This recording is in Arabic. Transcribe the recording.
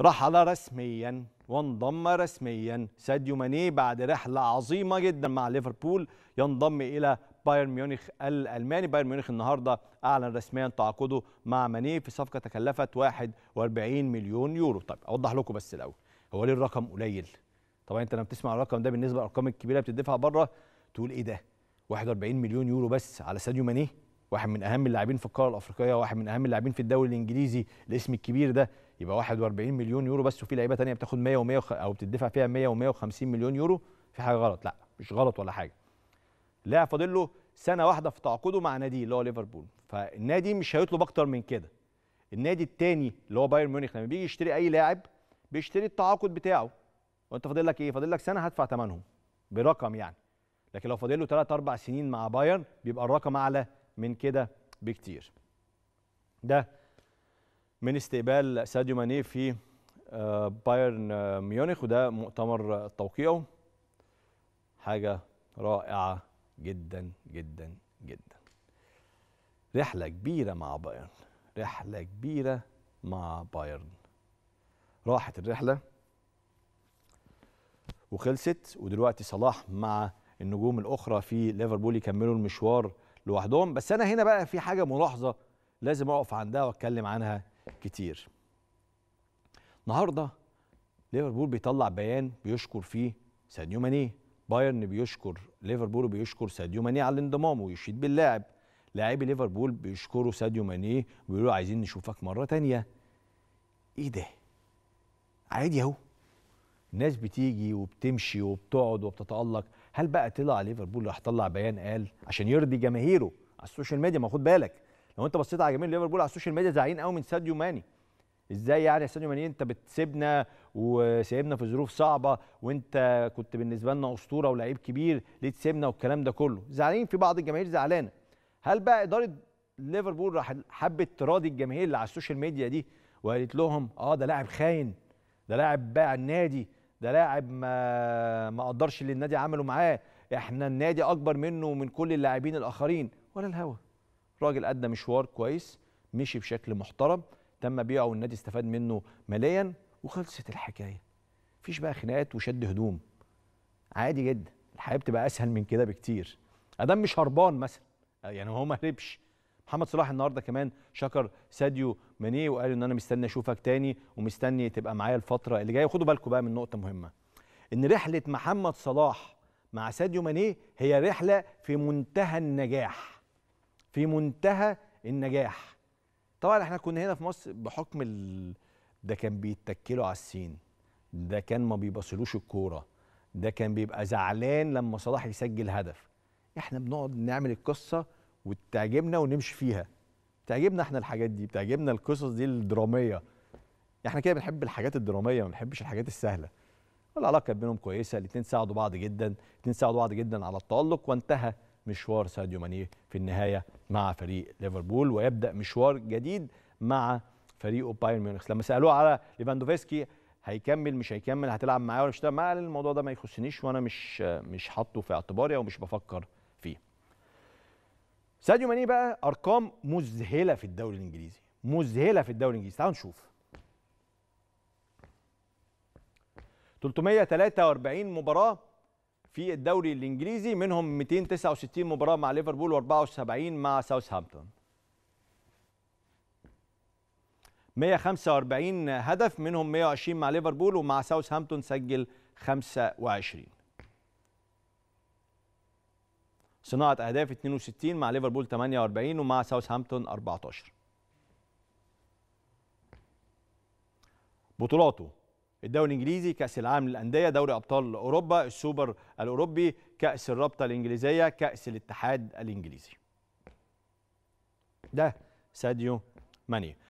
رحل رسميا وانضم رسميا ساديو ماني بعد رحلة عظيمة جدا مع ليفربول ينضم إلى بايرن ميونخ الألماني بايرن ميونخ النهاردة أعلن رسميا تعاقده مع ماني في صفقة تكلفت 41 مليون يورو طيب أوضح لكم بس الأول هو ليه الرقم قليل طبعا أنت لما بتسمع الرقم ده بالنسبة للأرقام الكبيرة بتدفع بره تقول إيه ده 41 مليون يورو بس على ساديو ماني واحد من اهم اللاعبين في القاره الافريقيه واحد من اهم اللاعبين في الدوري الانجليزي الاسم الكبير ده يبقى 41 مليون يورو بس وفي لعيبه ثانيه بتاخد 100 و100 او بتدفع فيها 100 و150 مليون يورو في حاجه غلط لا مش غلط ولا حاجه لاعب فاضل له سنه واحده في تعاقده مع نادي اللي هو ليفربول فالنادي مش هيطلب اكتر من كده النادي الثاني اللي هو بايرن ميونخ لما بيجي يشتري اي لاعب بيشتري التعاقد بتاعه وانت فاضل لك ايه فاضل لك سنه هدفع ثمنهم برقم يعني لكن لو فاضل له 3 4 سنين مع بايرن بيبقى الرقم اعلى من كده بكتير ده من استقبال ساديو ماني في آه، بايرن آه، ميونخ وده مؤتمر توقيعه حاجه رائعه جدا جدا جدا رحله كبيره مع بايرن رحله كبيره مع بايرن راحت الرحله وخلصت ودلوقتي صلاح مع النجوم الاخرى في ليفربول يكملوا المشوار لوحدهم بس انا هنا بقى في حاجه ملاحظه لازم اقف عندها واتكلم عنها كتير النهارده ليفربول بيطلع بيان بيشكر فيه ساديو ماني بايرن بيشكر ليفربول بيشكر ساديو ماني على الانضمام ويشيد باللاعب لاعبي ليفربول بيشكروا ساديو ماني وبيقولوا عايزين نشوفك مره تانية ايه ده عادي اهو ناس بتيجي وبتمشي وبتقعد وبتتالق هل بقى طلع ليفربول راح طلع بيان قال عشان يرضي جماهيره على السوشيال ميديا ما خد بالك لو انت بصيت على جماهير ليفربول على السوشيال ميديا زعلانين قوي من ساديو ماني ازاي يعني يا ساديو ماني انت بتسيبنا وسايبنا في ظروف صعبه وانت كنت بالنسبه لنا اسطوره ولاعيب كبير ليه تسيبنا والكلام ده كله زعلانين في بعض الجماهير زعلانه هل بقى اداره ليفربول راح حبت تراضي الجماهير اللي على السوشيال ميديا دي وقالت لهم اه ده لاعب خاين ده لاعب باع النادي ده لاعب ما ما قدرش اللي النادي عمله معاه احنا النادي اكبر منه ومن كل اللاعبين الاخرين ولا الهوى راجل ادى مشوار كويس مشي بشكل محترم تم بيعه والنادي استفاد منه ماليا وخلصت الحكايه مفيش بقى خناقات وشد هدوم عادي جدا الحياه بتبقى اسهل من كده بكتير ادم مش هربان مثلا يعني هو ما هربش محمد صلاح النهارده كمان شكر ساديو ماني وقال ان انا مستني اشوفك تاني ومستني تبقى معايا الفتره اللي جايه وخدوا بالكم بقى من نقطه مهمه ان رحله محمد صلاح مع ساديو ماني هي رحله في منتهى النجاح في منتهى النجاح طبعا احنا كنا هنا في مصر بحكم ال... ده كان بيتكلوا على السين ده كان ما بيبصلوش الكوره ده كان بيبقى زعلان لما صلاح يسجل هدف احنا بنقعد نعمل القصه وتعجبنا ونمشي فيها تعجبنا احنا الحاجات دي بتعجبنا القصص دي الدراميه احنا كده بنحب الحاجات الدراميه ما بنحبش الحاجات السهله العلاقه بينهم كويسه الاثنين ساعدوا بعض جدا الاثنين ساعدوا بعض جدا على التالق وانتهى مشوار ساديو ماني في النهايه مع فريق ليفربول ويبدا مشوار جديد مع فريقه بايرن ميونخ لما سالوه على ليفاندوفسكي هيكمل مش هيكمل هتلعب معاه ولا مش هتلعب معاه الموضوع ده ما يخصنيش وانا مش مش حاطه في اعتباري او مش بفكر ساديو ماني بقى ارقام مذهله في الدوري الانجليزي مذهله في الدوري الانجليزي تعالوا نشوف 343 مباراه في الدوري الانجليزي منهم 269 مباراه مع ليفربول و74 مع ساوثهامبتون 145 هدف منهم 120 مع ليفربول ومع ساوثهامبتون سجل 25 صناعه اهداف 62 مع ليفربول 48 ومع ساوثهامبتون 14 بطولاته الدوري الانجليزي كاس العالم للانديه دوري ابطال اوروبا السوبر الاوروبي كاس الرابطه الانجليزيه كاس الاتحاد الانجليزي ده ساديو ماني